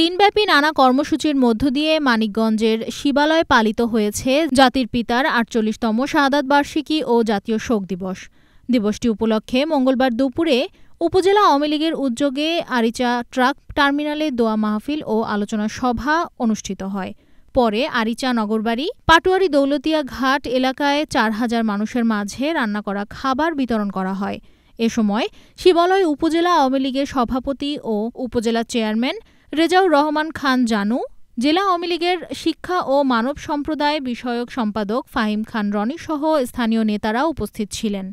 দিনব্যাপী নানা কর্মসূচির মধ্য দিয়ে মানিকগঞ্জের শিবালয় পালিত হয়েছে জাতির পিতার আটচল্লিশতম শাহাদাত বার্ষিকী ও জাতীয় শোক দিবস দিবসটি উপলক্ষে মঙ্গলবার দুপুরে উপজেলা আওয়ামী লীগের উদ্যোগে আরিচা ট্রাক টার্মিনালে দোয়া মাহফিল ও আলোচনা সভা অনুষ্ঠিত হয় পরে আরিচা নগরবাড়ি পাটুয়ারি দৌলতিয়া ঘাট এলাকায় চার হাজার মানুষের মাঝে রান্না করা খাবার বিতরণ করা হয় এ সময় শিবালয় উপজেলা আওয়ামী লীগের সভাপতি ও উপজেলা চেয়ারম্যান রেজাউর রহমান খান জানু জেলা আওয়ামী লীগের শিক্ষা ও মানব সম্প্রদায় বিষয়ক সম্পাদক ফাহিম খান রনি সহ স্থানীয় নেতারা উপস্থিত ছিলেন